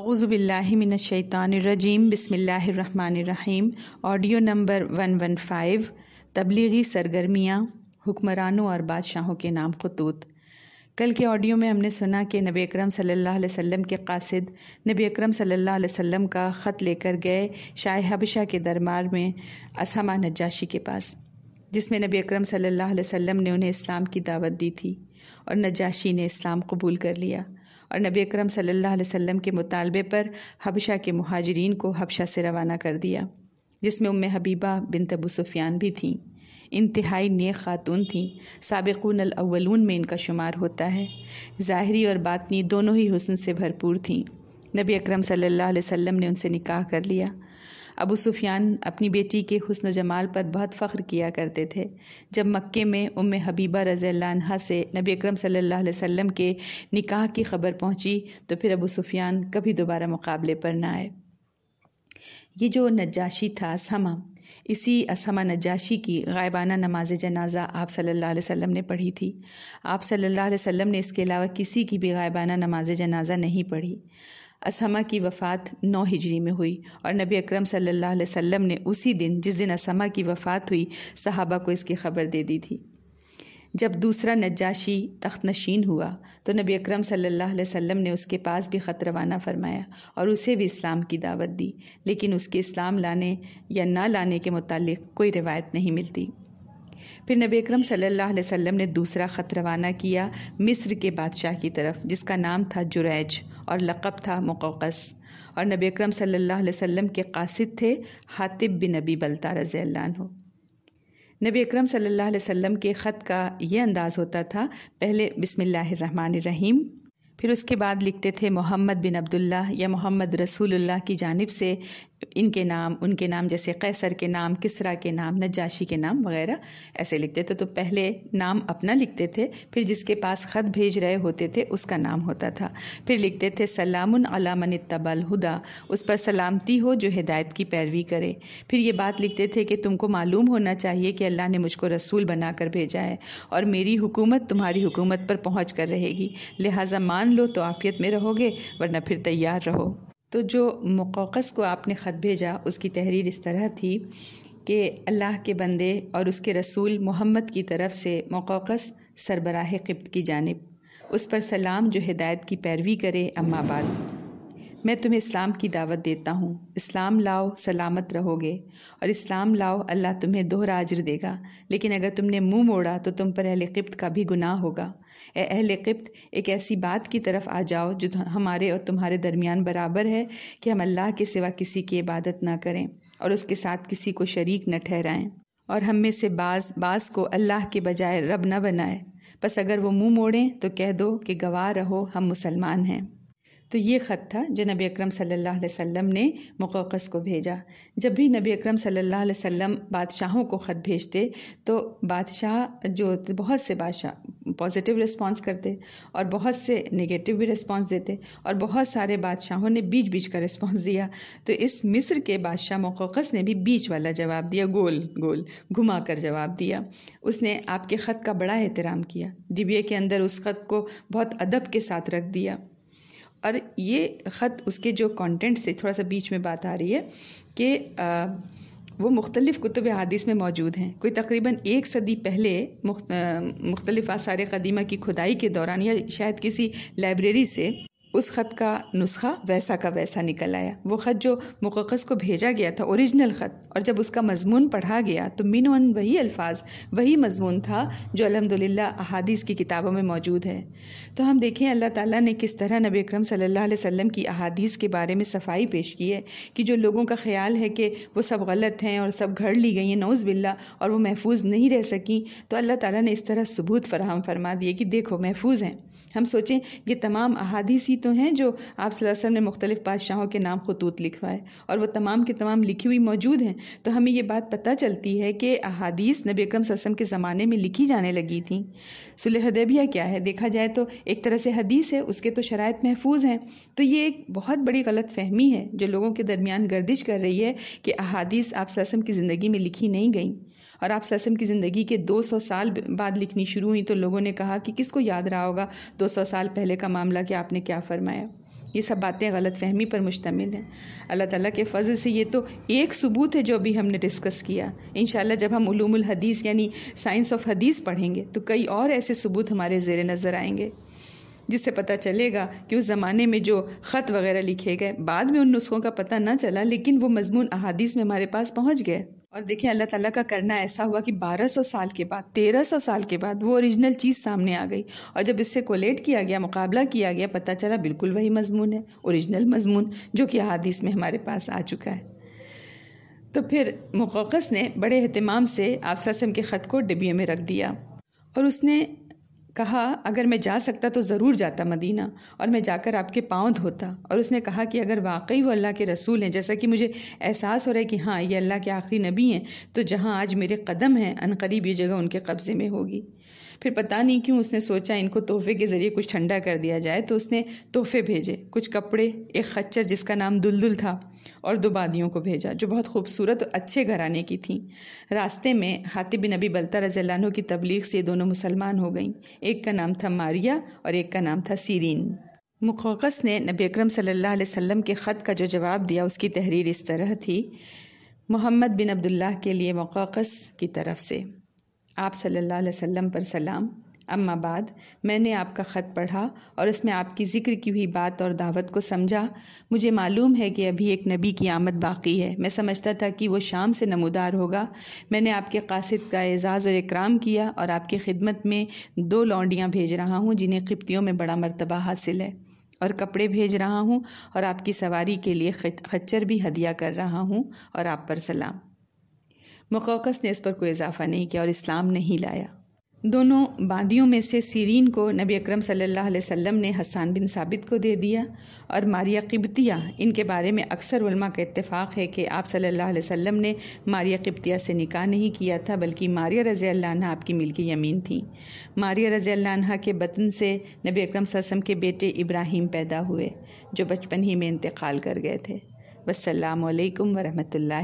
अज़ुबिल्लाशैतरजीम बसमीम audio number one one five तबलीगी सरगर्मियाँ हुक्मरानों और बादशाहों के नाम खतूत कल के ऑडियो में हमने सुना कि नबी अकरम सल्लल्लाहु अलैहि वसल्लम के कासिद नबी अकरम सल्लल्लाहु अलैहि वसल्लम का ख़त लेकर गए शाह हबशा के दरबार में असमा नजाशी के पास जिसमें नबी अकरम सल्लल्लाहु अलैहि वसल्लम ने उन्हें इस्लाम की दावत दी थी और नजाशी ने इस्लाम कबूल कर लिया और नबी अकरम सल्लल्लाहु अलैहि वसल्लम के मुतालबे पर हबशा के महाजरीन को हबशा से रवाना कर दिया जिसमें उम हबीबा बिन तबू सुफियान भी थीं इंतहाई नेक खातून थीं सबकून अव्वलून में इनका शुमार होता है ज़ाहरी और बातनी दोनों ही हुसन से भरपूर थीं नबी अकरम सल्लल्लाहु अलैहि वसल्लम ने उनसे निकाह कर लिया अबू सुफियान अपनी बेटी के हुस्न जमाल पर बहुत फ़ख्र किया करते थे जब मक्के में उम हबीबा रज़ी से नबी अक्रम सम के निकाह की खबर पहुंची तो फिर अबू सुफियान कभी दोबारा मुकाबले पर ना आए ये जो नजाशी था असमा इसी असमा नजाशी की गायबाना नमाज जनाजा आप सल्लल्लाहु अलैहि वसल्लम ने पढ़ी थी आप सल्लल्लाहु अलैहि वसल्लम ने इसके अलावा किसी की भी गायबाना नमाज जनाजा नहीं पढ़ी असमा की वफ़ात नौ हिजरी में हुई और नबी अकरम सल्लल्लाहु अलैहि वसल्लम ने उसी दिन जिस दिन असमा की वफ़ात हुई सहाबा को इसकी ख़बर दे दी थी जब दूसरा नजाशी तख्त नशीन हुआ तो नबी अकरम सल्लल्लाहु अलैहि वसल्लम ने उसके पास भी ख़त रवाना फरमाया और उसे भी इस्लाम की दावत दी लेकिन उसके इस्लाम लाने या ना लाने के मुतालिक कोई रिवायत नहीं मिलती फिर नबी अक्रम सल्लल्लाहु ने दूसरा ख़त रवाना किया मिस्र के बादशाह की तरफ जिसका नाम था जुरैज और लक़ब था मकोकस और नबी अक्रम सल्लल्लाहु के कासिद थे हातिब बिन नबी बलता रज़ी हो नबी अक्रम सल्लल्लाहु अलैहि वसल्लम के ख़त का ये अंदाज़ होता था पहले बिस्मिल्लाह रहीम फिर उसके बाद लिखते थे मोहम्मद बिन अब्दुल्ला या मोहम्मद रसूलुल्लाह की जानब से इनके नाम उनके नाम जैसे कैसर के नाम किसरा के नाम नजाशी के नाम वगैरह ऐसे लिखते थे तो पहले नाम अपना लिखते थे फिर जिसके पास ख़त भेज रहे होते थे उसका नाम होता था फिर लिखते थे सलामन अलामन तबल हुदा उस पर सलामती हो जो हिदायत की पैरवी करे फिर ये बात लिखते थे कि तुमको मालूम होना चाहिए कि अल्लाह ने मुझको रसूल बनाकर भेजा है और मेरी हुकूमत तुम्हारी हुकूमत पर पहुँच कर रहेगी लिहाजा मान लो तो आफियत में रहोगे वरना फिर तैयार रहो तो जो मकोकस को आपने ख़त भेजा उसकी तहरीर इस तरह थी कि अल्लाह के बंदे और उसके रसूल मोहम्मद की तरफ से मकोकस सरबराह कब्त की जानब उस पर सलाम जो हिदायत की पैरवी करे अम्माबाद मैं तुम्हें इस्लाम की दावत देता हूँ इस्लाम लाओ सलामत रहोगे और इस्लाम लाओ अल्लाह तुम्हें दोहरा अजर देगा लेकिन अगर तुमने मुंह मोड़ा तो तुम पर अहल किप्त का भी गुनाह होगा अहल किप्त एक ऐसी बात की तरफ आ जाओ जो तो हमारे और तुम्हारे दरमियान बराबर है कि हम अल्लाह के सिवा किसी की इबादत ना करें और उसके साथ किसी को शरीक न ठहराएं और हम में से बाज बाज को अल्लाह के बजाय रब न बनाए बस अगर वो मुंह मोड़ें तो कह दो कि गवाह रहो हम मुसलमान हैं तो ये ख़त था जो नबी अकरम सल्लल्लाहु अलैहि वसल्लम ने मुकस को भेजा जब भी नबी अकरम सल्लल्लाहु अलैहि वसल्लम बादशाहों को ख़त भेजते तो बादशाह जो बहुत से बादशाह पॉजिटिव रिस्पांस करते और बहुत से नेगेटिव भी रिस्पांस देते और बहुत सारे बादशाहों ने बीच बीच का रिस्पांस दिया तो इस मिस्र के बादशाह मुकस ने भी बीच वाला जवाब दिया गोल गोल घुमा कर जवाब दिया उसने आपके ख़त का बड़ा एहतराम किया डिबिया के अंदर उस ख़त को बहुत अदब के साथ रख दिया और ये ख़त उसके जो कंटेंट से थोड़ा सा बीच में बात आ रही है कि वो मुख्तलिफ़ कुतुब हदीस में मौजूद हैं कोई तकरीबन एक सदी पहले मुख्तलिफ़ आसार कदीमा की खुदाई के दौरान या शायद किसी लाइब्रेरी से उस ख़त का नुस्खा वैसा का वैसा निकल आया वो ख़त जो मुक़स को भेजा गया था ओरिजिनल ख़त और जब उसका मजमून पढ़ा गया तो मिन वही अल्फाज वही मजमून था जो अलहमदिल्ला अहादीस की किताबों में मौजूद है तो हम देखें अल्लाह ताला ने किस तरह नबी अक्रम सल्लल्लाहु की अहादीस के बारे में सफाई पेश की है कि जो लोगों का ख्याल है कि वो सब गलत हैं और सब घर ली गई हैं नौज़ बिल्ला और वो महफूज नहीं रह सकें तो अल्लाह ताली ने इस तरह सबूत फराहम फरमा दिए कि देखो महफूज हैं हम सोचें ये तमाम अहादीसी तो हैं जो आप वसल्लम ने मुख्तलिफ़ बादशाहों के नाम खतूत लिखवाए और वह तमाम के तमाम लिखी हुई मौजूद हैं तो हमें ये बात पता चलती है कि अहादीस नबी अक्रम सलम के ज़माने में लिखी जाने लगी थी सुलहदेबिया क्या है देखा जाए तो एक तरह से हदीस है उसके तो शरात महफूज हैं तो ये एक बहुत बड़ी गलत फहमी है जो लोगों के दरमियान गर्दिश कर रही है कि अहादीस आप वसम की ज़िंदगी में लिखी नहीं गई और आप ससम की ज़िंदगी के 200 साल बाद लिखनी शुरू हुई तो लोगों ने कहा कि किसको याद रहा होगा 200 साल पहले का मामला कि आपने क्या फरमाया ये सब बातें गलत फहमी पर मुश्तमिल हैं अल्लाह ताला के फ़ज़ल से ये तो एक सबूत है जो अभी हमने डिस्कस किया इन जब हम उलूमुल हदीस यानी साइंस ऑफ हदीस पढ़ेंगे तो कई और ऐसे सबूत हमारे जेर नज़र आएंगे जिससे पता चलेगा कि उस ज़माने में जो ख़त वगैरह लिखे गए बाद में उन नुस्खों का पता ना चला लेकिन वो मजमून अहादीस में हमारे पास पहुँच गए और देखिए अल्लाह ताला का करना ऐसा हुआ कि 1200 साल के बाद 1300 साल के बाद वो ओरिजिनल चीज़ सामने आ गई और जब इससे कोलेट किया गया मुकाबला किया गया पता चला बिल्कुल वही मजमून है ओरिजिनल मजमून जो कि हादिस में हमारे पास आ चुका है तो फिर मुकौकस ने बड़े अहतमाम से सिम के ख़त को डिब्बे में रख दिया और उसने कहा अगर मैं जा सकता तो ज़रूर जाता मदीना और मैं जाकर आपके पाँव धोता और उसने कहा कि अगर वाकई वो अल्लाह के रसूल हैं जैसा कि मुझे एहसास हो रहा है कि हाँ ये अल्लाह के आखिरी नबी हैं तो जहाँ आज मेरे कदम हैं अनकरीब ये जगह उनके कब्ज़े में होगी फिर पता नहीं क्यों उसने सोचा इनको तोहफे के ज़रिए कुछ ठंडा कर दिया जाए तो उसने तोहफे भेजे कुछ कपड़े एक खच्चर जिसका नाम दुलदुल था और दो बादियों को भेजा जो बहुत खूबसूरत और अच्छे घराने की थी रास्ते में हाथी बिन नबी बलता रजल्लानो की तबलीग से दोनों मुसलमान हो गईं एक का नाम था मारिया और एक का नाम था सीरीन मुखौकस ने नबी अक्रम सल्लल्लाहु अलैहि के ख़त का जो जवाब दिया उसकी तहरीर इस तरह थी मोहम्मद बिन अब्दुल्ला के लिए मुखौकस की तरफ से आप सल्लल्लाहु अलैहि वसल्लम पर सलाम अम्मा बाद मैंने आपका ख़त पढ़ा और इसमें आपकी ज़िक्र की हुई बात और दावत को समझा मुझे मालूम है कि अभी एक नबी की आमद बाकी है मैं समझता था कि वो शाम से नमदार होगा मैंने आपके कासिद का एज़ाज़ और इकराम किया और आपकी खिदमत में दो लौंडियाँ भेज रहा हूँ जिन्हें किप्तियों में बड़ा मरतबा हासिल है और कपड़े भेज रहा हूँ और आपकी सवारी के लिए खच्चर भी हदिया कर रहा हूँ और आप पर सलाम मुकौकस ने इस पर कोई इजाफा नहीं किया और इस्लाम नहीं लाया दोनों बादियों में से सीरीन को नबी अकरम सल्लल्लाहु अलैहि वसल्लम ने हसन बिन साबित को दे दिया और मारिया किबतिया इनके बारे में अक्सर उलमा का इत्तेफाक है कि आप सल्लल्लाहु अलैहि वसल्लम ने मारिया किबतिया से निकाह नहीं किया था बल्कि मारिया रज़ी अल्लाह आपकी मिल की यमीन थी मारिया रज़ी अल्लाह के बतन से नबी अकरम वसम के बेटे इब्राहिम पैदा हुए जो बचपन ही में इंतकाल कर गए थे वसलम वरहमल